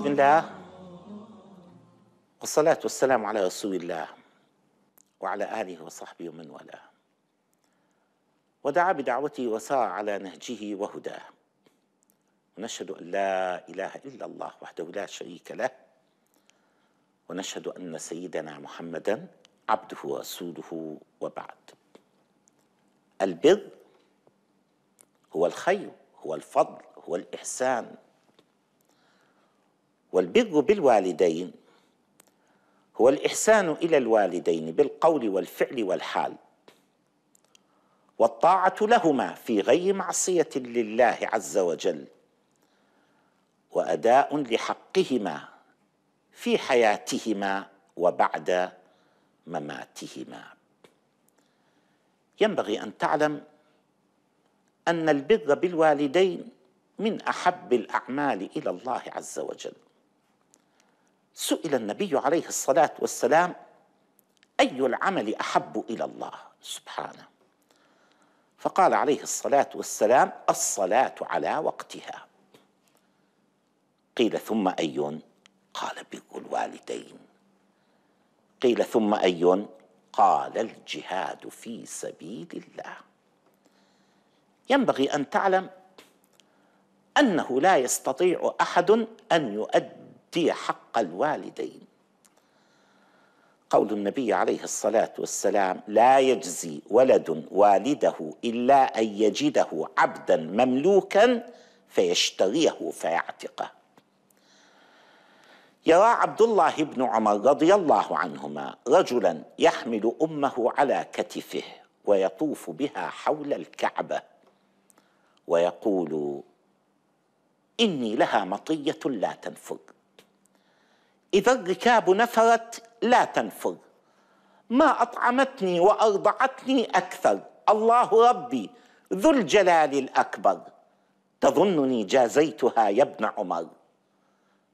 بسم بالله والصلاة والسلام على رسول الله وعلى آله وصحبه ومن والاه ودعا بدعوته وسار على نهجه وهداه ونشهد أن لا إله إلا الله وحده لا شريك له ونشهد أن سيدنا محمدا عبده ورسوله وبعد البر هو الخير هو الفضل هو الإحسان والبر بالوالدين هو الإحسان إلى الوالدين بالقول والفعل والحال والطاعة لهما في غير معصية لله عز وجل وأداء لحقهما في حياتهما وبعد مماتهما ينبغي أن تعلم أن البر بالوالدين من أحب الأعمال إلى الله عز وجل سئل النبي عليه الصلاة والسلام أي العمل أحب إلى الله سبحانه فقال عليه الصلاة والسلام الصلاة على وقتها قيل ثم أي قال بر الوالدين قيل ثم أي قال الجهاد في سبيل الله ينبغي أن تعلم أنه لا يستطيع أحد أن يؤدي تؤتي حق الوالدين قول النبي عليه الصلاة والسلام لا يجزي ولد والده إلا أن يجده عبدا مملوكا فيشتريه فيعتقه يرى عبد الله بن عمر رضي الله عنهما رجلا يحمل أمه على كتفه ويطوف بها حول الكعبة ويقول إني لها مطية لا تنفذ إذا الركاب نفرت لا تنفر ما أطعمتني وأرضعتني أكثر الله ربي ذو الجلال الأكبر تظنني جازيتها يا ابن عمر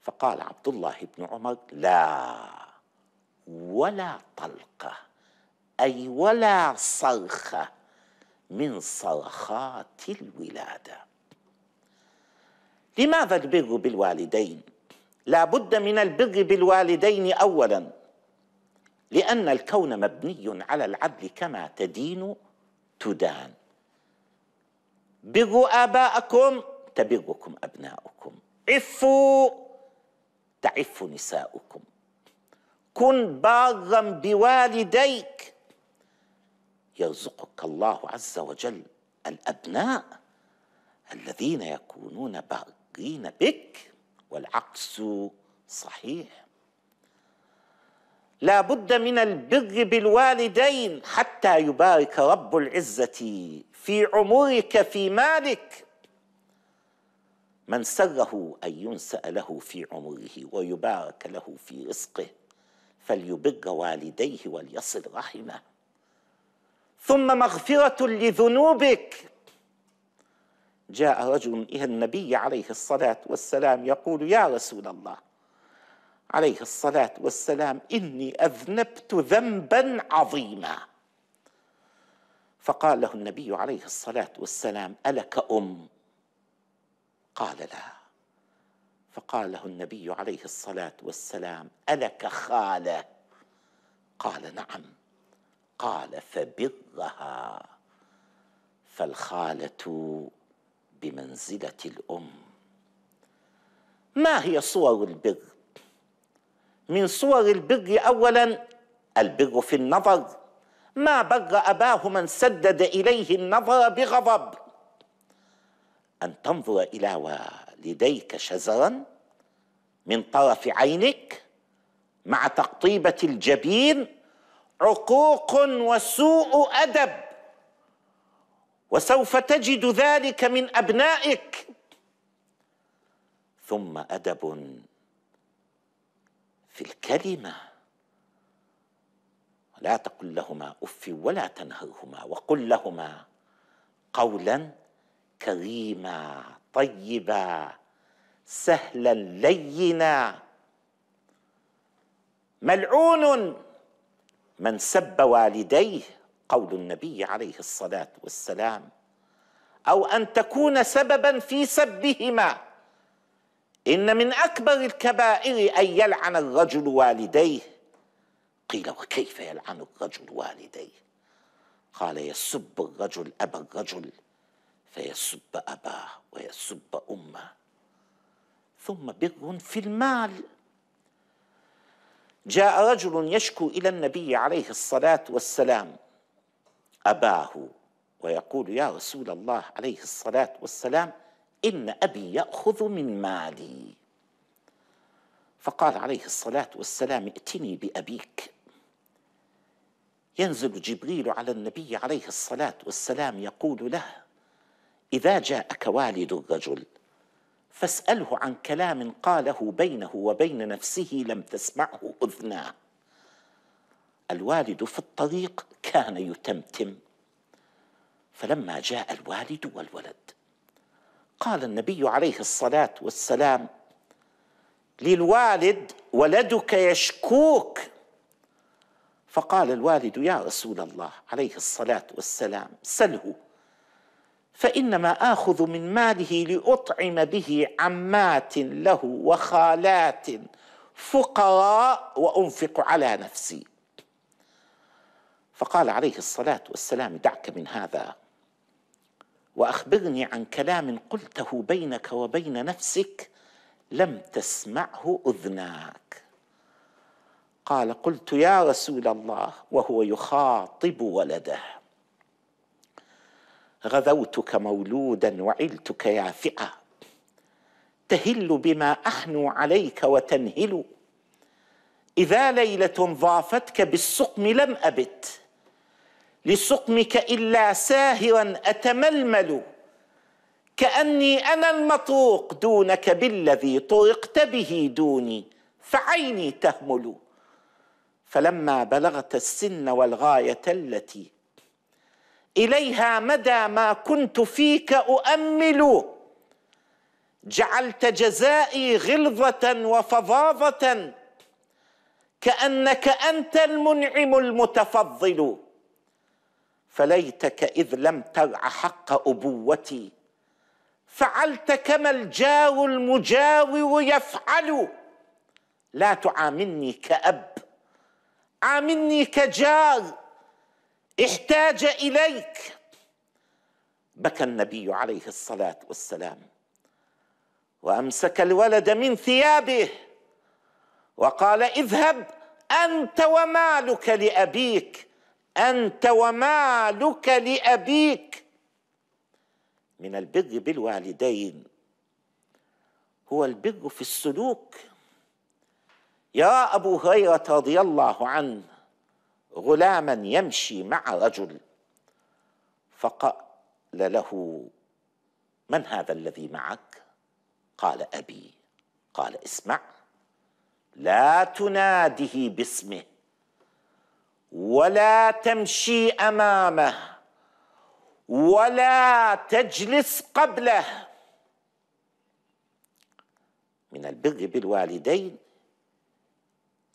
فقال عبد الله بن عمر لا ولا طلقة أي ولا صرخة من صرخات الولادة لماذا البر بالوالدين لا بد من البر بالوالدين اولا لان الكون مبني على العدل كما تدين تدان بروا اباءكم تبركم ابناؤكم عفوا تعف نساؤكم كن بارا بوالديك يرزقك الله عز وجل الابناء الذين يكونون بارين بك والعكس صحيح لا بد من البر بالوالدين حتى يبارك رب العزه في عمرك في مالك من سره ان ينسا له في عمره ويبارك له في رزقه فليبر والديه وليصل رحمه ثم مغفره لذنوبك جاء رجل إلى النبي عليه الصلاة والسلام يقول يا رسول الله عليه الصلاة والسلام إني أذنبت ذنبا عظيما فقال له النبي عليه الصلاة والسلام ألك أم قال لا فقال له النبي عليه الصلاة والسلام ألك خالة قال نعم قال فبرها فالخالة بمنزلة الأم ما هي صور البر؟ من صور البر أولا البر في النظر ما بر أباه من سدد إليه النظر بغضب أن تنظر إلى والديك شزرا من طرف عينك مع تقطيبة الجبين عقوق وسوء أدب وسوف تجد ذلك من ابنائك ثم ادب في الكلمه لا تقل لهما اف ولا تنهرهما وقل لهما قولا كريما طيبا سهلا لينا ملعون من سب والديه قول النبي عليه الصلاه والسلام او ان تكون سببا في سبهما ان من اكبر الكبائر ان يلعن الرجل والديه قيل وكيف يلعن الرجل والديه قال يسب الرجل ابا الرجل فيسب اباه ويسب امه ثم بر في المال جاء رجل يشكو الى النبي عليه الصلاه والسلام أباه ويقول يا رسول الله عليه الصلاة والسلام إن أبي يأخذ من مالي فقال عليه الصلاة والسلام ائتني بأبيك ينزل جبريل على النبي عليه الصلاة والسلام يقول له إذا جاءك والد الرجل فاسأله عن كلام قاله بينه وبين نفسه لم تسمعه أذناه الوالد في الطريق كان يتمتم فلما جاء الوالد والولد قال النبي عليه الصلاه والسلام للوالد ولدك يشكوك فقال الوالد يا رسول الله عليه الصلاه والسلام سله فانما اخذ من ماله لاطعم به عمات له وخالات فقراء وانفق على نفسي فقال عليه الصلاة والسلام دعك من هذا وأخبرني عن كلام قلته بينك وبين نفسك لم تسمعه أذناك قال قلت يا رسول الله وهو يخاطب ولده غذوتك مولودا وعلتك يا فئة تهل بما احنو عليك وتنهل اذا ليله ضافتك بالسقم لم ابت لسقمك إلا ساهرا أتململ كأني أنا المطروق دونك بالذي طرقت به دوني فعيني تهمل فلما بلغت السن والغاية التي إليها مدى ما كنت فيك أؤمل جعلت جزائي غلظة وفظاظة كأنك أنت المنعم المتفضل فليتك اذ لم ترع حق ابوتي فعلت كما الجار المجاور يفعل لا تعاملني كاب عاملني كجار احتاج اليك بكى النبي عليه الصلاه والسلام وامسك الولد من ثيابه وقال اذهب انت ومالك لابيك انت ومالك لابيك من البر بالوالدين هو البر في السلوك يا ابو هريره رضي الله عنه غلاما يمشي مع رجل فقال له من هذا الذي معك قال ابي قال اسمع لا تناده باسمه ولا تمشي امامه ولا تجلس قبله من البر بالوالدين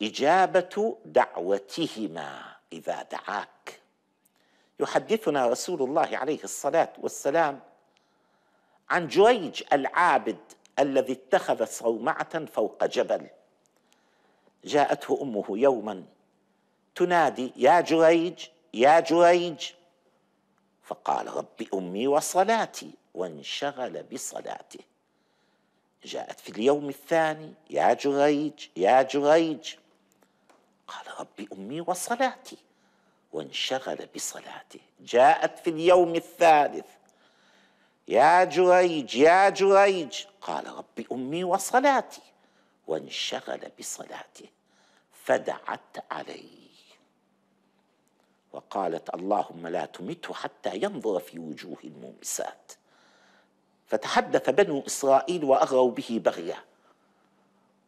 اجابه دعوتهما اذا دعاك يحدثنا رسول الله عليه الصلاه والسلام عن جويج العابد الذي اتخذ صومعه فوق جبل جاءته امه يوما تنادي يا جريج يا جريج فقال رب امي وصلاتي وانشغل بصلاته جاءت في اليوم الثاني يا جريج يا جريج قال رب امي وصلاتي وانشغل بصلاته جاءت في اليوم الثالث يا جريج يا جريج قال رب امي وصلاتي وانشغل بصلاته فدعت عليه وقالت اللهم لا تمته حتى ينظر في وجوه المومسات فتحدث بنو إسرائيل وأغروا به بغية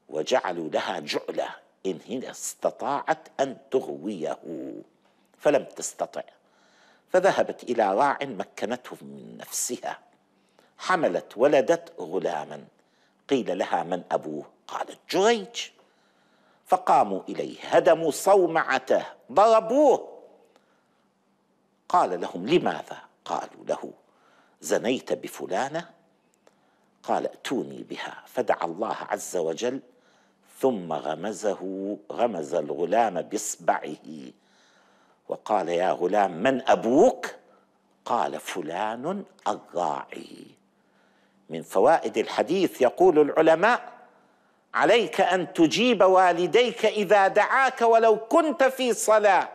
وجعلوا لها جعلة إن هي استطاعت أن تغويه فلم تستطع فذهبت إلى راع مكنته من نفسها حملت ولدت غلاما قيل لها من أبوه قالت جريج فقاموا إليه هدموا صومعته ضربوه قال لهم لماذا قالوا له زنيت بفلانه قال ائتوني بها فدعا الله عز وجل ثم غمزه غمز الغلام باصبعه وقال يا غلام من ابوك قال فلان الراعي من فوائد الحديث يقول العلماء عليك ان تجيب والديك اذا دعاك ولو كنت في صلاه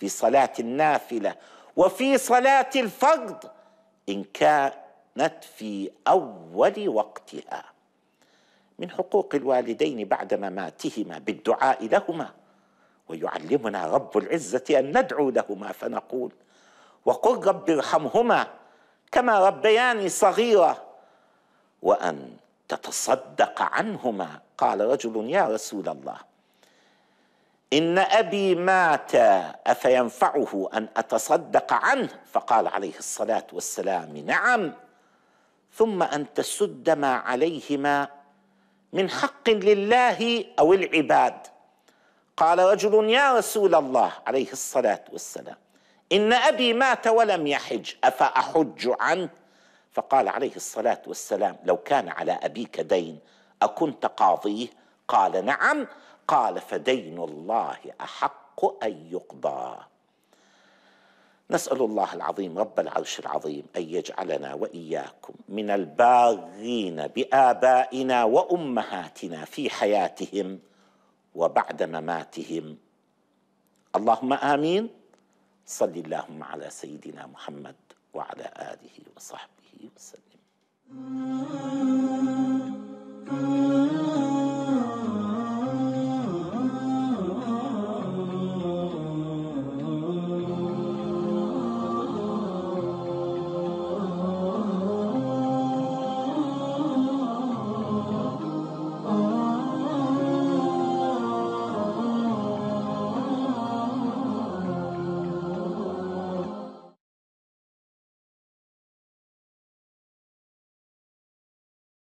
في صلاه النافله وفي صلاة الفرض إن كانت في أول وقتها من حقوق الوالدين بعد مماتهما بالدعاء لهما ويعلمنا رب العزة أن ندعو لهما فنقول وقل رب ارحمهما كما ربياني صغيرة وأن تتصدق عنهما قال رجل يا رسول الله إن أبي مات أفينفعه أن أتصدق عنه فقال عليه الصلاة والسلام نعم ثم أن تسد ما عليهما من حق لله أو العباد قال رجل يا رسول الله عليه الصلاة والسلام إن أبي مات ولم يحج أفأحج عنه فقال عليه الصلاة والسلام لو كان على أبيك دين أكنت قاضيه قال نعم قال فدين الله احق ان يقضى نسال الله العظيم رب العرش العظيم ان يجعلنا واياكم من الباغين بابائنا وامهاتنا في حياتهم وبعد مماتهم اللهم امين صل اللهم على سيدنا محمد وعلى اله وصحبه وسلم